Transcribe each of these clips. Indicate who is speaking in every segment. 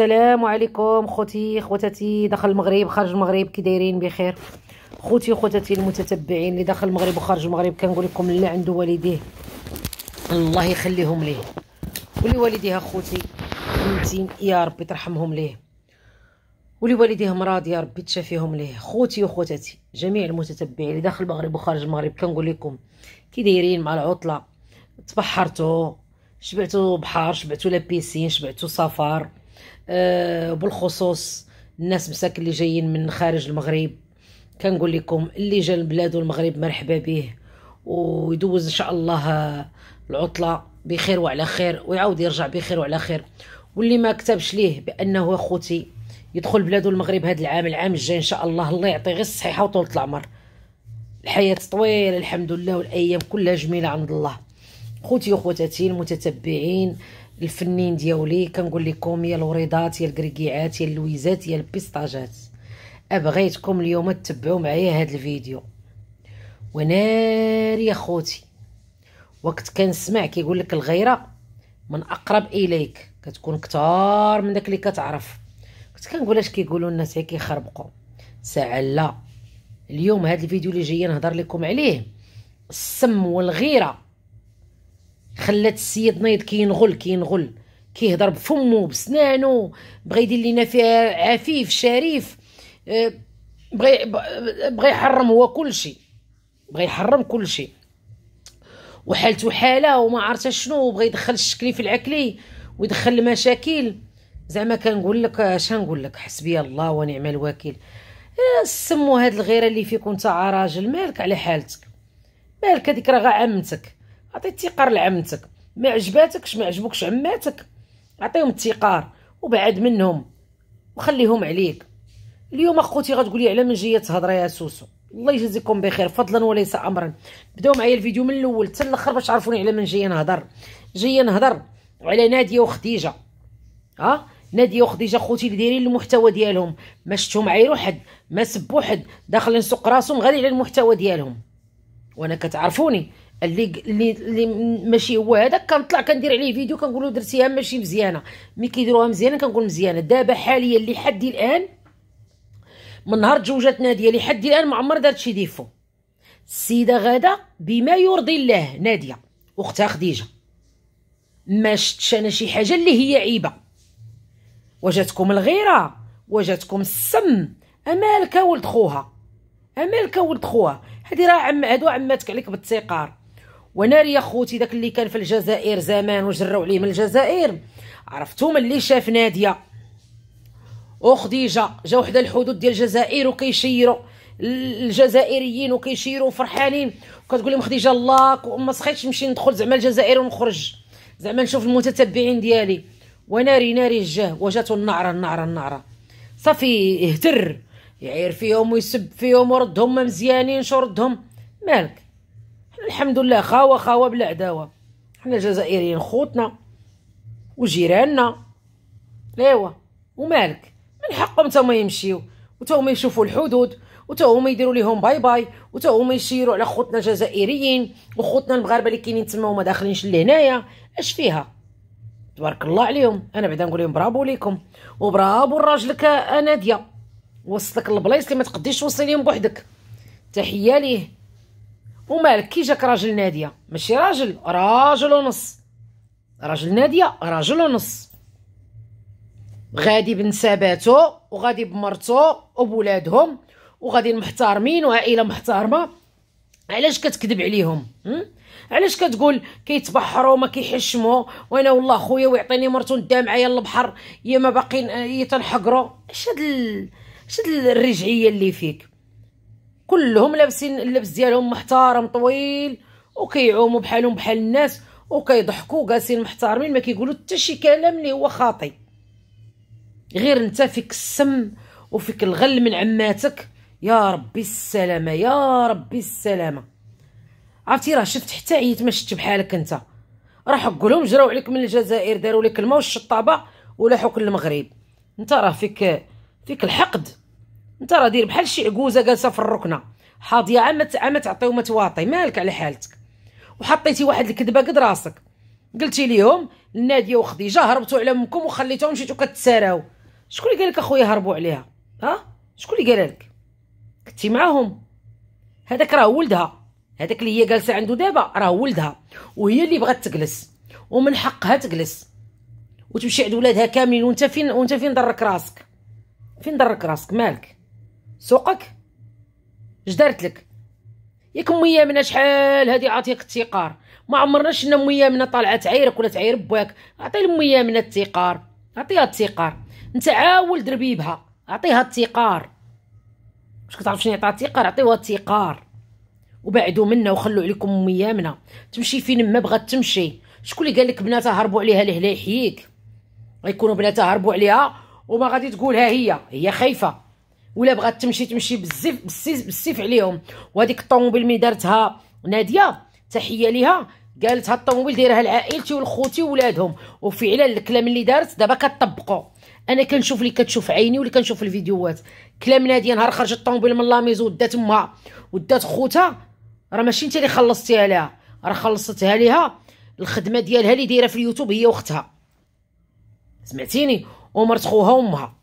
Speaker 1: السلام عليكم خوتي خوتاتي داخل المغرب خارج المغرب كي دايرين بخير خوتي وخواتاتي المتتبعين اللي داخل المغرب وخارج المغرب كنقول لكم اللي عنده والديه الله يخليهم ليه ولي والديها خوتي بنتين يا ربي ترحمهم ليه والديها مراد يا ربي تشافيهم ليه خوتي وخوتاتي جميع المتتبعين اللي داخل المغرب وخارج المغرب كنقول لكم كي دايرين مع العطله تبحرتوا شبعتوا بحر شبعتوا لابيسين شبعتوا سفر آه، بالخصوص الناس مساكن اللي جايين من خارج المغرب كنقول لكم اللي جا لبلادو المغرب مرحبا به ويدوز ان شاء الله العطله بخير وعلى خير ويعاود يرجع بخير وعلى خير واللي ما كتبش ليه بانه اخوتي يدخل بلاد المغرب هذا العام العام الجاي ان شاء الله الله يعطي غير الصحيحه وطولة العمر الحياه طويله الحمد لله والايام كلها جميله عند الله خوتي وخواتاتي المتتبعين الفنين ديالي كنقول لكم يا الوريضات يا الكريكيعات يا اللويزات يا البيسطاجات ابغيتكم اليوم تتبعوا معايا هذا الفيديو وناري يا خوتي وقت كنسمع كيقول لك الغيره من اقرب اليك كتكون كتار من داك اللي كتعرف كنت كنقول اش كيقولوا الناس هي كيخربقوا ساعه لا اليوم هذا الفيديو اللي جايه نهضر لكم عليه السم والغيره خلات السيد نايض كينغل كينغل كيهضر بفمو بسنانو بغا يدير لينا فيها عفيف شريف آه، بغى بغى يحرم هو كلشي بغى يحرم كلشي وحالته حاله وما عرفتش شنو بغى يدخل الشكلي في العكلي ويدخل المشاكل زعما كنقول لك اش نقول لك حسبي الله ونعم الوكيل آه، سمو هاد الغيره اللي فيك انت راجل مالك على حالتك مالك هذيك راه عمتك عطي التيقار لعمتك ما عجباتكش ما عجبوكش عماتك عطيهم التيقار وبعد منهم وخليهم عليك اليوم اخوتي غتقولي على من جايه تهضري يا سوسو الله يجازيكم بخير فضلا وليس امرا بداو معايا الفيديو من الاول حتى الاخر باش تعرفوني على من جايه نهضر جايه نهضر على ناديه وخديجه ها ناديه وخديجه خوتي اللي دايرين المحتوى ديالهم ما شفتهم عايروا حد ما سبوا حد داخلين سوق راسهم غير على المحتوى ديالهم وانا كتعرفوني اللي اللي اللي ماشي هو هذاك كنطلع كندير عليه فيديو كنقول له درتيها ماشي مزيانه مي كيديروها مزيانه كنقول مزيانه دابا حاليا لحد الان من نهار تزوجات ناديه لحد الان ما عمر دارت شي ديفو السيده غاده بما يرضي الله ناديه اختها خديجه ما شتش انا شي حاجه اللي هي عيبه وجاتكم الغيره وجاتكم السم امالك ولد خوها امالك ولد خوها هادي راه عم هادو عماتك عليك بالتيقار وناري يا خوتي داك اللي كان في الجزائر زمان وجراو عليه من الجزائر عرفتو ملي شاف ناديه وخديجه جاو حدا الحدود ديال الجزائر وكيشيروا الجزائريين وكيشيروا فرحانين وكتقول لهم خديجه الله وما صحيتش نمشي ندخل زعما الجزائر ونخرج زعما نشوف المتتبعين ديالي وناري ناري الجه وجاتو النعره النعره النعره صافي اهتر يعير فيهم ويسب فيهم وردهم مزيانين وردهم مالك الحمد لله خاوه خاوه بلا عداوه حنا جزائريين خوتنا وجيراننا ايوا ومالك من حقهم تما يمشيو وتا هما يشوفوا الحدود وتا هما يديروا ليهم باي باي وتا هما يشيروا على خوتنا الجزائريين وخوتنا المغاربه اللي كاينين تما وما داخلينش لهنايا اش فيها تبارك الله عليهم انا بعدا نقول لهم برافو ليكم وبرافو لراجلك ناديه وصلك البلايص اللي ما تقديش توصل لهم بوحدك تحيه ليه ومالك كي جاك راجل ناديه ماشي راجل راجل ونص راجل ناديه راجل ونص غادي بنساباتو وغادي بمرتو وبولادهم وغادي محترمين وعائله محترمه علاش كتكذب عليهم علاش كتقول كيتبحروا ما كيحشموا وانا والله خويا ويعطيني مرتو ندا معايا للبحر يا ما باقين يتنحقروا اش هاد اش هاد الرجعيه اللي فيك كلهم لابسين اللبس ديالهم محترم طويل وكيعوموا بحالهم بحال الناس وكيضحكوا جالسين محترمين ما كيقولوا حتى شي كلام اللي هو خاطي غير انت فيك السم وفيك الغل من عماتك يا ربي السلامه يا ربي السلامه عرفتي راه شفت حتى عييت ما شفت بحالك انت راه حقولهم جراو عليك من الجزائر داروا لك الماء والشطابه ولاحوك المغرب انت راه فيك فيك الحقد انت راه دير بحال شي عكوزه جالسه في الركنه حاضيه عام عام تعطي وما تواطي مالك على حالتك وحطيتي واحد الكذبه قد راسك قلتي ليهم الناديه وخديجه هربتوا على امكم وخليتهم مشيتو كتساراو شكون اللي قال لك اخويا هربوا عليها ها شكون اللي قال لك كنتي معاهم هذاك راه ولدها هذاك اللي هي جالسه عنده دابا راه ولدها وهي اللي بغات تجلس ومن حقها تجلس وتمشي عند ولادها كاملين وانت فين وانت فين درك راسك فين درك راسك مالك سوقك جدرت لك ياك ميا منا شحال هادي عاطيك التيقار ما عمرنا شفنا ميا منا طالعه تعايرك ولا تعاير باك عطي لميا منا التيقار عطيها التيقار انت عاول دربيبها عطيها التيقار واش كتعرف شنو يعطيها التيقار عطيوها التيقار وبعدوا منا وخلوا عليكم ميامنا تمشي فين ما بغات تمشي شكون اللي قال لك بناتها هربوا عليها لهلا يحييك غيكونوا بناتها هربوا عليها وما غادي تقولها هي هي خايفه ولا بغات تمشي تمشي بالزيف بالسيف, بالسيف عليهم وهذيك الطوموبيل ملي دارتها ناديه تحيه ليها قالت هاد الطوموبيل دايرها لعائلتي ولخوتي وولادهم وفعلا الكلام اللي دارت دابا كطبقوا انا كنشوف اللي كتشوف عيني واللي كنشوف الفيديوهات كلام ناديه نهار خرجت الطوموبيل من لاميزو ودات امها ودات خوتها راه ماشي انت اللي خلصتيها لها راه خلصتها ليها الخدمه ديالها اللي دايره في اليوتيوب هي واختها سمعتيني ومرت خوها وامها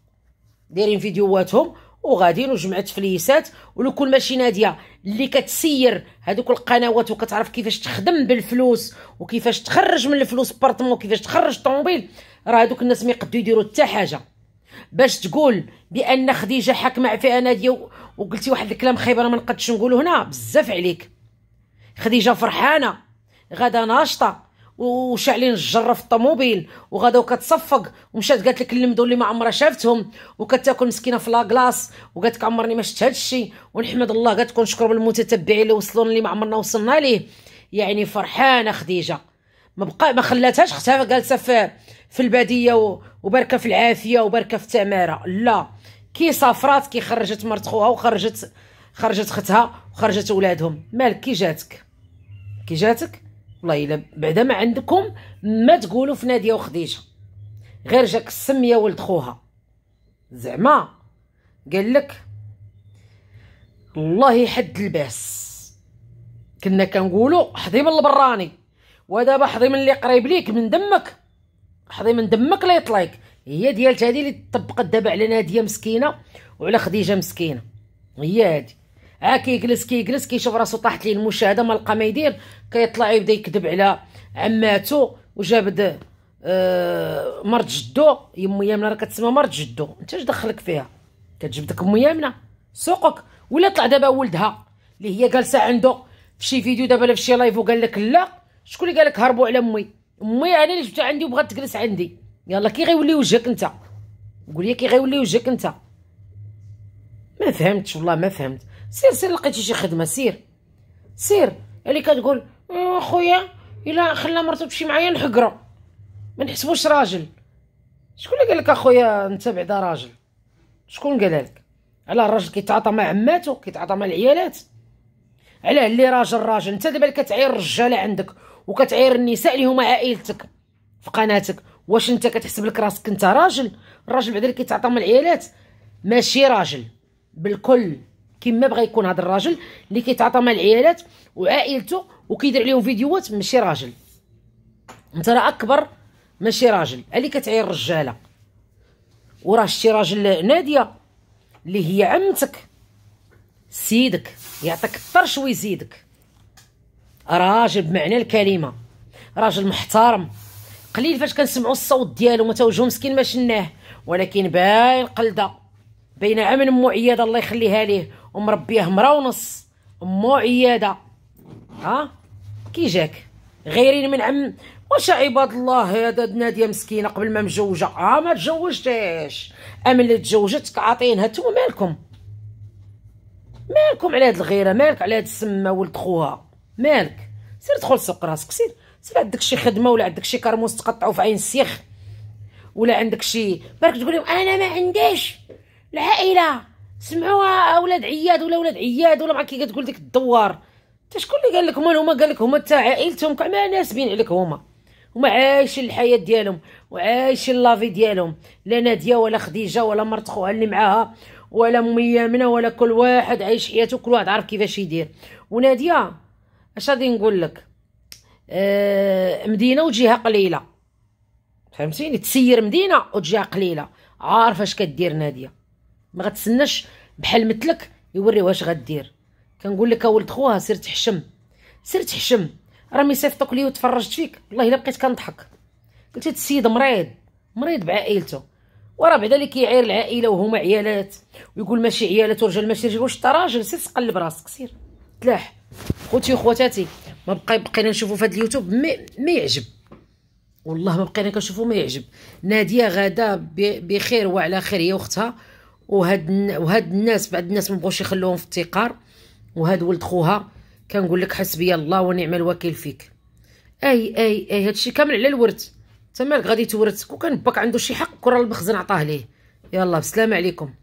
Speaker 1: دايرين فيديوهاتهم وغاديين وجمع تفليسات ولو كل ماشي ناديه اللي كتسير هذوك القنوات وكتعرف كيفاش تخدم بالفلوس وكيفاش تخرج من الفلوس بارطمون وكيفاش تخرج طوموبيل راه هذوك الناس ما يقدوا يديروا حتى حاجه باش تقول بان خديجه حاكمه فئه ناديه وقلتي واحد الكلام خايب انا ما نقدش نقوله هنا بزاف عليك خديجه فرحانه غدا ناشطه وشاعلين الجره في الطوموبيل وغادا وكتصفق ومشات قالت لك اللمدو اللي ما عمرها شافتهم وكتاكل مسكينه في لاكلاص وقالت لك عمرني ما شفت هذا الشيء ونحمد الله قالت لك ونشكر بالمتتبعين اللي وصلونا اللي ما عمرنا وصلنا ليه يعني فرحانه خديجه ما بقى ما خلاتهاش اختها جالسه في في الباديه وباركه في العافيه وباركه في التماره لا كي سافرات كي خرجت مرت خوها وخرجت خرجت ختها وخرجت ولادهم مالك كي جاتك كي جاتك والله الا بعدا ما عندكم ما تقولوا في ناديه وخديجه غير جاك السم يا ولد خوها زعما قال لك الله يحد الباس كنا كنقولوا حظي من البراني ودابا حظي من اللي قريب ليك من دمك حظي من دمك لا يطلعك هي ديالت هذه اللي طبقت دابا على ناديه مسكينه وعلى خديجه مسكينه هي هذه عا كيجلس كيجلس كيشوف راسو طاحت ليه المشاهده ما لقى ما يدير كيطلع يبدا يكذب على عماتو وجابد آه مرت جدو يم يامنه راه كتسمى مرت جدو انت اش دخلك فيها كتجيب ديك امي يامنه سوقك ولا طلع دابا ولدها اللي هي جالسه عنده في شي فيديو دابا ولا في شي لايف وقال لك لا شكون اللي قال لك هربوا على امي امي انا اللي جبتها عندي وبغات تجلس عندي يلا كي غيولي وجهك انت قول لي كي غيولي وجهك انت ما فهمتش والله ما فهمت سير سير لقيتي شي خدمه سير سير اللي كتقول اخويا أه، الا خلى مرتو تمشي معايا نحقره ما نحسبوش راجل شكون اللي قال لك اخويا أه، انت بعدا راجل شكون قال لك على الراجل كيتعاطى مع عماتو كيتعاطى مع العيالات على اللي راجل راجل انت دابا كتعير الرجاله عندك وكتعير النساء اللي هما عائلتك في قناتك واش انت كتحسب لك راسك انت راجل الراجل بعدا اللي كيتعاطى مع العيالات ماشي راجل بالكل كما بغى يكون هذا الراجل اللي كيتعاطى مع العيالات وعائلته وكيدير عليهم فيديوهات ماشي راجل انت راه اكبر ماشي راجل اللي كتعير الرجاله وراه شتي راجل ناديه اللي هي عمتك سيدك يعطيك الطرش ويزيدك راجل بمعنى الكلمه راجل محترم قليل فاش كنسمعوا الصوت ديالو ما توجهو مسكين ما شناه ولكن باين قلده بين عمل امو عياده الله يخليها ليه ومربيه مرا ونص امو عياده ها كي جاك غيرين من عم واش عباد الله هذا ناديه مسكينه قبل ما مجوجه اه ما امن اللي تزوجتك عاطينها نتوما مالكم مالكم على هاد الغيره مالك على هاد السمه ولد خوها مالك سير دخل سوق راسك سير سير عندك شي خدمه ولا عندك شي كرموس تقطعو في عين السيخ ولا عندك شي برك تقول لهم انا ما عنديش العائله سمعوا اولاد عياد ولا ولاد عياد ولا كي كتقول ديك الدوار تا شكون اللي قال لك هما هما قال لك هما تاع عائلتهم كاع ما ناسبين عليك هما هما عايشين الحياه ديالهم وعايشين لافي ديالهم لا ناديه ولا خديجه ولا مرت خوها اللي معاها ولا اميه منى ولا كل واحد عايش حياته كل واحد عارف كيفاش يدير وناديه اش غادي نقول لك أه مدينه وجهه قليله فهمتيني تسير مدينه وجهه قليله عارفه اش كدير ناديه ما غتسناش بحال مثلك يوري واش غدير كنقول لك ولد خوها سير تحشم سير تحشم راه مي صيفطوك ليا وتفرجت فيك والله الا بقيت كنضحك قلت هاد السيد مريض مريض بعائلته وراه بعدا اللي كيعاير العائله وهما عيالات ويقول ماشي عيالات ورجال ماشي رجال واش تراجل راجل سير تقلب راسك سير تلاح خوتي وخواتاتي ما بقى بقينا نشوفو في هاد اليوتيوب ما يعجب والله ما بقينا كنشوفو ما يعجب ناديه غاده بخير وعلى خير هي واختها وهاد وهاد الناس بعد الناس مبغوش يخلوهم في التقار وهاد ولد خوها كنقول لك حسبي الله ونعم الوكيل فيك اي اي اي هادشي كامل على الورد تمالك غادي تورث كون كان باك عنده شي حق كره المخزن عطاه ليه يلا بسلامه عليكم